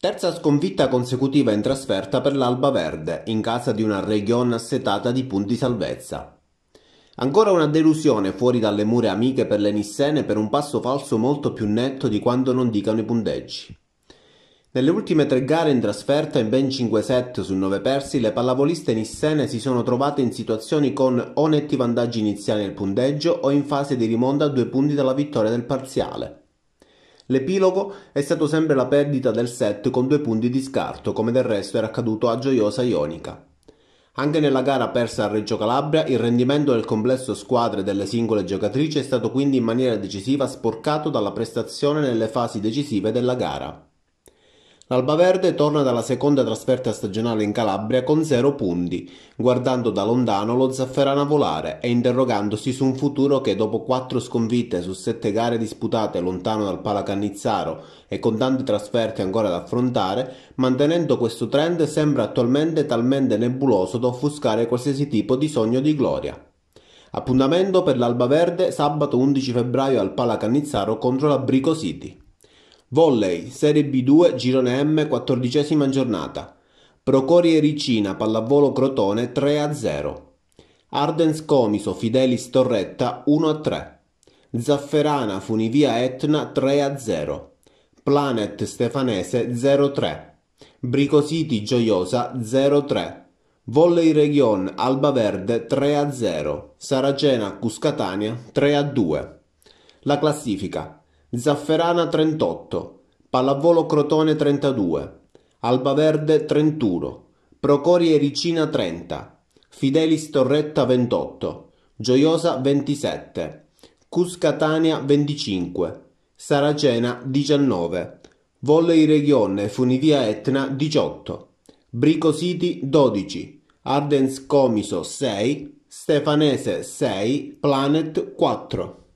Terza sconfitta consecutiva in trasferta per l'Alba Verde, in casa di una regione assetata di punti salvezza. Ancora una delusione fuori dalle mura amiche per le Nissene per un passo falso molto più netto di quanto non dicano i punteggi. Nelle ultime tre gare in trasferta, in ben 5 set su 9 persi, le pallavoliste nissene si sono trovate in situazioni con o netti vantaggi iniziali nel punteggio o in fase di rimonda a due punti dalla vittoria del parziale. L'epilogo è stato sempre la perdita del set con due punti di scarto, come del resto era accaduto a Gioiosa Ionica. Anche nella gara persa a Reggio Calabria, il rendimento del complesso squadre delle singole giocatrici è stato quindi in maniera decisiva sporcato dalla prestazione nelle fasi decisive della gara. L'Albaverde torna dalla seconda trasferta stagionale in Calabria con zero punti, guardando da lontano lo Zafferana volare e interrogandosi su un futuro che dopo quattro sconfitte su sette gare disputate lontano dal Palacannizzaro e con tante trasferte ancora da affrontare, mantenendo questo trend sembra attualmente talmente nebuloso da offuscare qualsiasi tipo di sogno di gloria. Appuntamento per l'Albaverde sabato 11 febbraio al Palacannizzaro contro la Brico City. Volley, Serie B2, Girone M, quattordicesima giornata. Procori e Ricina, pallavolo Crotone 3-0. Ardens Comiso, Fidelis Torretta 1-3. Zafferana, Funivia Etna 3-0. Planet Stefanese 0-3. Bricositi Gioiosa 0-3. Volley Region Alba Verde 3-0. Saracena Cuscatania 3-2. La classifica Zafferana 38, Pallavolo Crotone 32, Albaverde 31, Procori Ricina 30, Fidelis Torretta 28, Gioiosa 27, Cuscatania 25, Saracena 19, Volley Regione Funivia Etna 18, Brico City 12, Ardens Comiso 6, Stefanese 6, Planet 4.